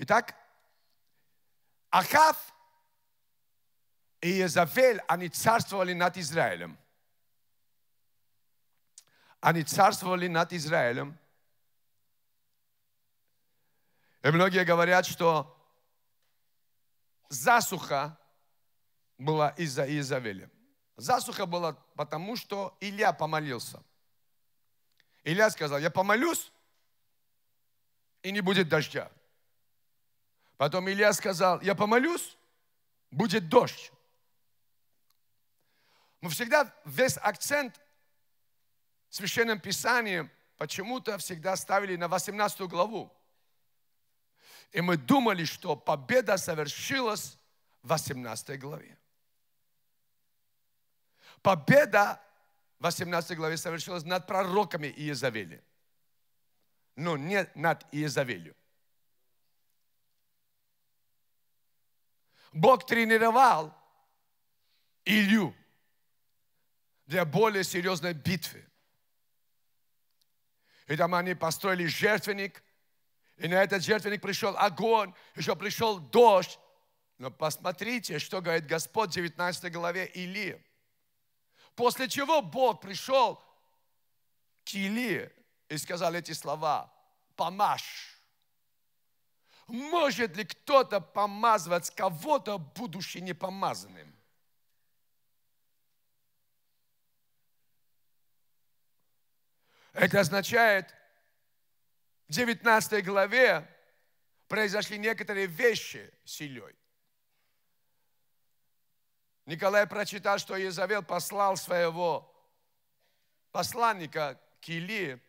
Итак, Ахав и Езавель, они царствовали над Израилем. Они царствовали над Израилем. И многие говорят, что засуха была из-за Иезавеля. Засуха была потому, что Илья помолился. Илья сказал, я помолюсь, и не будет дождя. Потом Илья сказал, я помолюсь, будет дождь. Мы всегда весь акцент в Священном Писании почему-то всегда ставили на 18 главу. И мы думали, что победа совершилась в 18 главе. Победа в 18 главе совершилась над пророками Иезавели. Но не над Иезавелью. Бог тренировал Илью для более серьезной битвы. И там они построили жертвенник, и на этот жертвенник пришел огонь, еще пришел дождь. Но посмотрите, что говорит Господь в 19 главе Или. После чего Бог пришел к Илии и сказал эти слова, "Помашь". Может ли кто-то помазывать кого-то, будучи непомазанным? Это означает, в 19 главе произошли некоторые вещи с Ильей. Николай прочитал, что Иезавел послал своего посланника к Илии,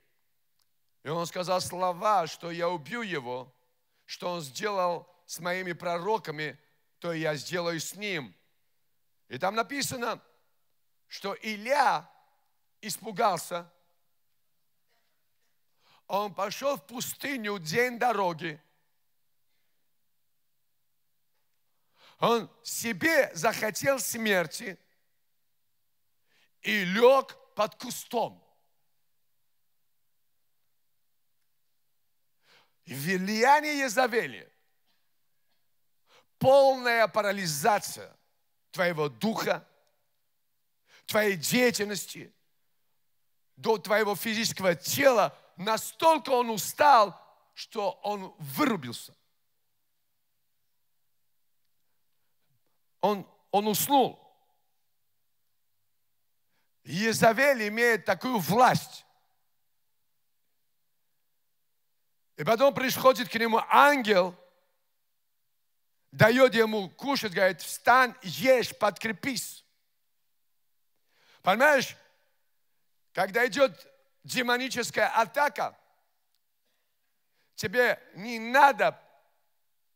и он сказал слова, что я убью его, что он сделал с моими пророками, то я сделаю с ним. И там написано, что Илья испугался. Он пошел в пустыню день дороги. Он себе захотел смерти и лег под кустом. Влияние Езавели, полная парализация твоего духа, твоей деятельности, до твоего физического тела, настолько он устал, что он вырубился. Он, он уснул. Езавель имеет такую власть, И потом приходит к нему ангел, дает ему кушать, говорит, встань, ешь, подкрепись. Понимаешь, когда идет демоническая атака, тебе не надо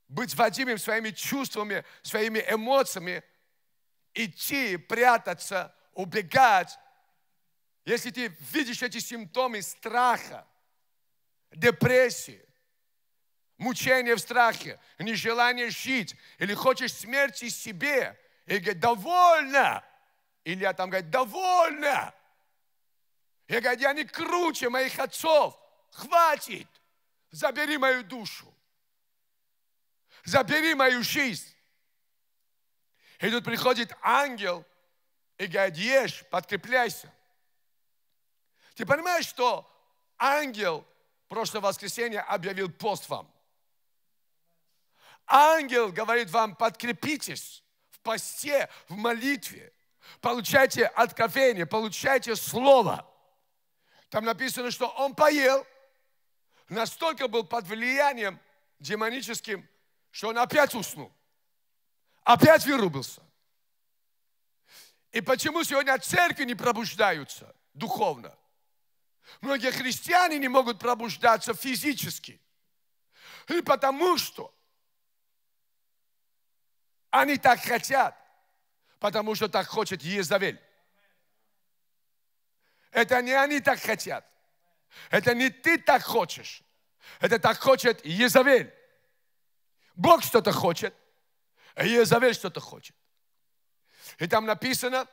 быть водимым своими чувствами, своими эмоциями, идти, прятаться, убегать. Если ты видишь эти симптомы страха, депрессии, мучения в страхе, нежелание жить, или хочешь смерти себе, и говорит, довольно. Илья там говорит, довольно. Я говорю, я не круче моих отцов. Хватит. Забери мою душу. Забери мою жизнь. И тут приходит ангел и говорит, ешь, подкрепляйся. Ты понимаешь, что ангел прошлое воскресенье объявил пост вам. Ангел говорит вам, подкрепитесь в посте, в молитве. Получайте откровение, получайте слово. Там написано, что он поел, настолько был под влиянием демоническим, что он опять уснул. Опять вырубился. И почему сегодня церкви не пробуждаются духовно? Многие христиане не могут пробуждаться физически. И потому что они так хотят, потому что так хочет Езавель. Это не они так хотят. Это не ты так хочешь. Это так хочет Езавель. Бог что-то хочет, а Езавель что-то хочет. И там написано,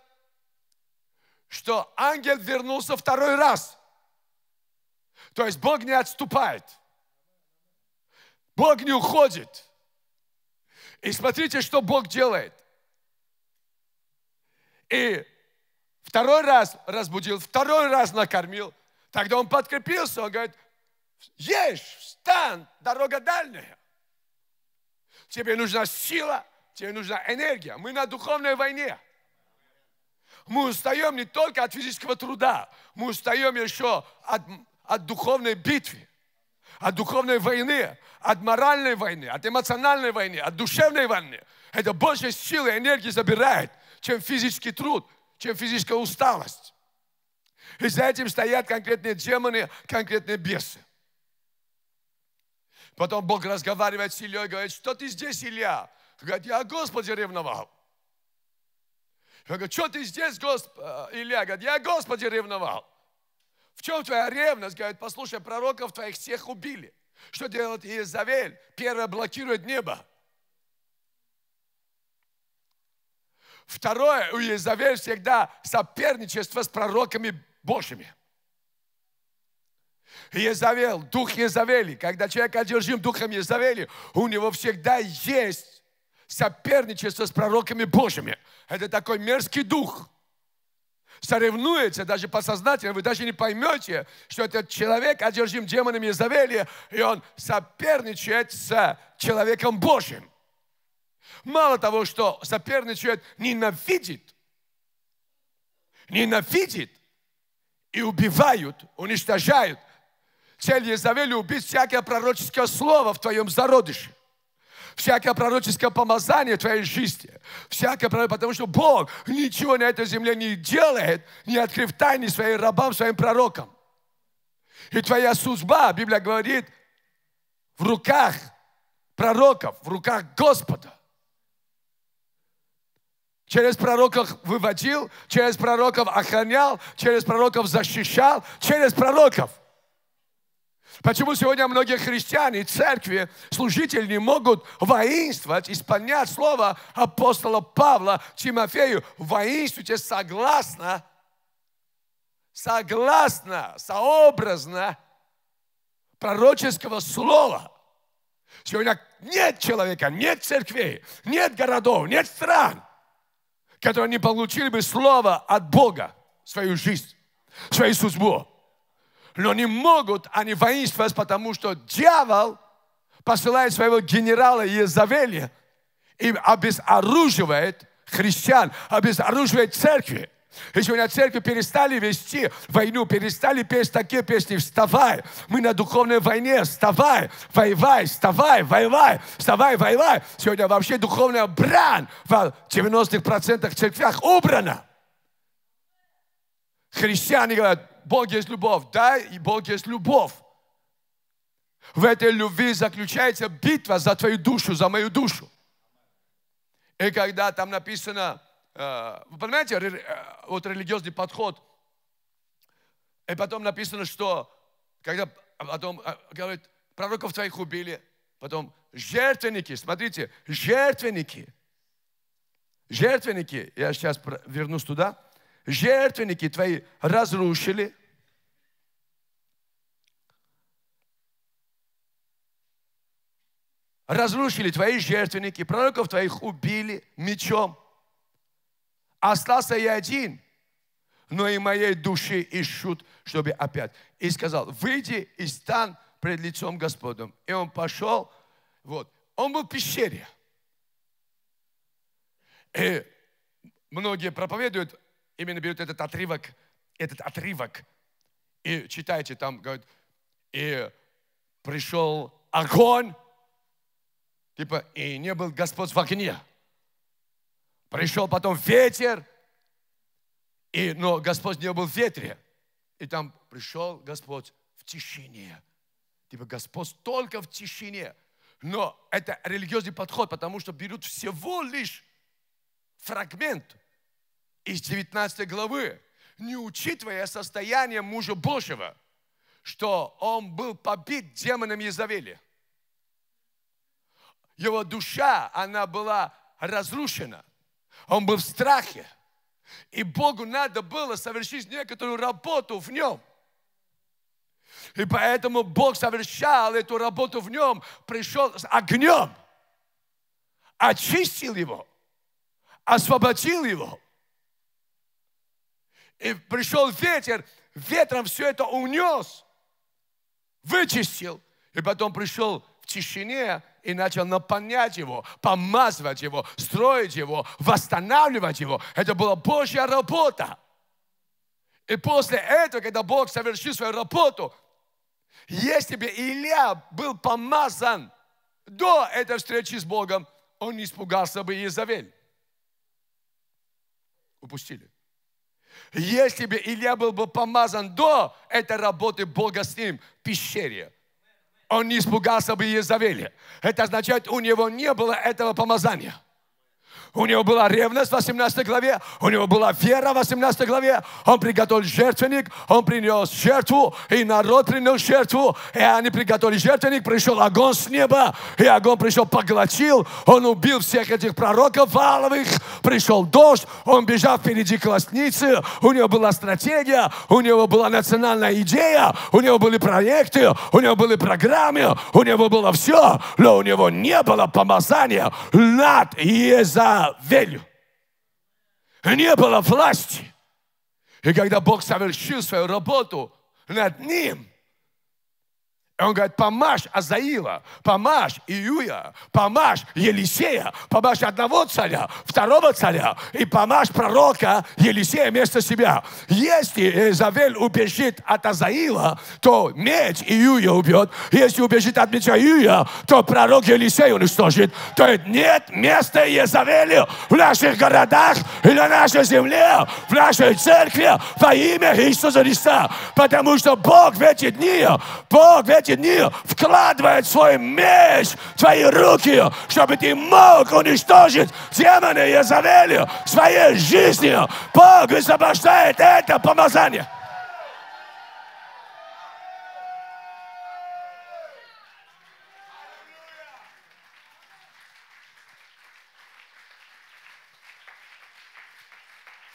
что ангел вернулся второй раз – то есть Бог не отступает. Бог не уходит. И смотрите, что Бог делает. И второй раз разбудил, второй раз накормил. Тогда он подкрепился, он говорит, ешь, встань, дорога дальняя. Тебе нужна сила, тебе нужна энергия. Мы на духовной войне. Мы устаем не только от физического труда, мы устаем еще от от духовной битвы, от духовной войны, от моральной войны, от эмоциональной войны, от душевной войны. Это больше силы и энергии забирает, чем физический труд, чем физическая усталость. И за этим стоят конкретные демоны, конкретные бесы. Потом Бог разговаривает с Ильей и говорит, что ты здесь, Илья? Он говорит, я Господи ревновал. Он говорит, что ты здесь, Госп... Э, Илья? говорит, я Господи ревновал. В чем твоя ревность? Говорит, послушай, пророков твоих всех убили. Что делает Иезавель? Первое, блокирует небо. Второе, у Иезавель всегда соперничество с пророками Божьими. Иезавел, дух Иезавели. Когда человек одержим духом Иезавели, у него всегда есть соперничество с пророками Божьими. Это такой мерзкий дух – соревнуется даже подсознательно, вы даже не поймете, что этот человек одержим демонами Изавели, и он соперничает с человеком Божьим. Мало того, что соперничает, ненавидит. Ненавидит. И убивают, уничтожают. Цель Езавели убить всякое пророческое слово в твоем зародыше всякое пророческое помазание в твоей жизни, всякое пророческое, потому что Бог ничего на этой земле не делает, не открыв тайны своим рабам, своим пророкам. И твоя судьба, Библия говорит, в руках пророков, в руках Господа. Через пророков выводил, через пророков охранял, через пророков защищал, через пророков – Почему сегодня многие христиане, церкви, служители не могут воинствовать, исполнять слово апостола Павла Тимофею? Воинствуйте согласно, согласно, сообразно пророческого слова. Сегодня нет человека, нет церквей, нет городов, нет стран, которые не получили бы слово от Бога в свою жизнь, в свою судьбу но не могут они воинствовать, потому что дьявол посылает своего генерала Езавеля и обезоруживает христиан, обезоруживает церкви. И сегодня церкви перестали вести войну, перестали петь такие песни «Вставай!» Мы на духовной войне, вставай, воевай, вставай, воевай, вставай, воевай. Сегодня вообще духовная брань в 90% церквях убрана. Христиане говорят, Бог есть любовь. Да, и Бог есть любовь. В этой любви заключается битва за твою душу, за мою душу. И когда там написано, э, вы понимаете, э, вот религиозный подход, и потом написано, что когда потом э, говорит, пророков твоих убили, потом жертвенники, смотрите, жертвенники, жертвенники, я сейчас вернусь туда, жертвенники твои разрушили. Разрушили твои жертвенники, пророков твоих убили мечом. Остался я один, но и моей души ищут, чтобы опять. И сказал, выйди и стань пред лицом Господом. И он пошел, вот, он был в пещере. И многие проповедуют именно берут этот отрывок, этот отрывок, и читайте, там говорит, и пришел огонь, типа, и не был Господь в огне. Пришел потом ветер, и, но Господь не был в ветре. И там пришел Господь в тишине. Типа Господь только в тишине. Но это религиозный подход, потому что берут всего лишь фрагмент из 19 главы, не учитывая состояние мужа Божьего, что он был побит демоном Езавели. Его душа, она была разрушена. Он был в страхе. И Богу надо было совершить некоторую работу в нем. И поэтому Бог совершал эту работу в нем, пришел с огнем, очистил его, освободил его – и пришел ветер, ветром все это унес, вычистил. И потом пришел в тишине и начал наполнять его, помазывать его, строить его, восстанавливать его. Это была Божья работа. И после этого, когда Бог совершил свою работу, если бы Илья был помазан до этой встречи с Богом, он не испугался бы Иезавель. Упустили. Если бы Илья был бы помазан до этой работы Бога с ним в пещере, он не испугался бы Езавеля. Это означает, у него не было этого помазания. У него была ревность в 18 главе, у него была вера в 18 главе. Он приготовил жертвенник, он принес жертву, и народ принес жертву. И они приготовили жертвенник, пришел огонь с неба, и огонь пришел, поглотил. Он убил всех этих пророков валовых, пришел дождь, он бежал впереди колосницы, у него была стратегия, у него была национальная идея, у него были проекты, у него были программы, у него было все, но у него не было помазания над Иезавелем за велью. Не было власти. И когда Бог совершил свою работу над ним, и он говорит, помажь Азаила, помажь Июя, помажь Елисея, помажь одного царя, второго царя и помажь пророка Елисея вместо себя. Если Изавель убежит от Азаила, то меч Июя убьет. Если убежит от меча Июя, то пророк Елисей уничтожит. То есть нет места Изавелю в наших городах и на нашей земле, в нашей церкви во имя Иисуса Христа. Потому что Бог в эти дни, Бог в эти эти дни вкладывает свой меч в твои руки, чтобы ты мог уничтожить демона Езавели в своей жизни. Бог освобождает это помазание.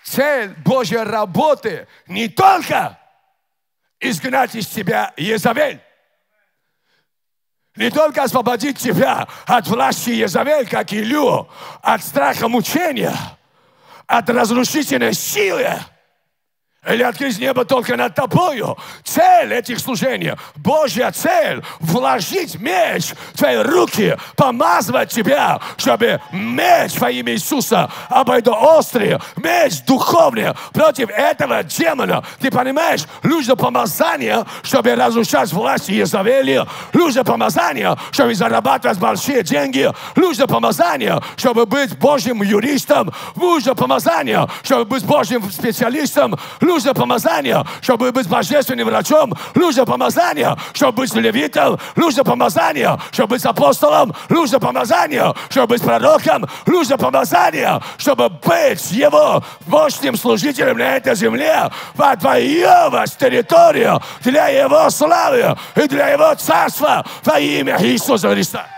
цель Божьей работы не только изгнать из тебя Езавель, не только освободит тебя от власти Езавель, а как Илю, от страха мучения, от разрушительной силы – летка открыть небо только над тобою. Цель этих служений, Божья цель, вложить меч в твои руки, помазывать тебя, чтобы меч во имя Иисуса обойду острый, меч духовный против этого демона. Ты понимаешь, нужно помазание, чтобы разрушать власть Иезавели, нужно помазание, чтобы зарабатывать большие деньги, нужно помазание, чтобы быть Божьим юристом, нужно помазание, чтобы быть Божьим специалистом, нужно Нужно помазание, чтобы быть божественным врачом. Нужно помазание, чтобы быть левитом. Нужно помазание, чтобы быть апостолом. Нужно помазание, чтобы быть пророком. Нужно помазание, чтобы быть его мощным служителем на этой земле. Отвоевывать территорию для его славы и для его царства во имя Иисуса Христа.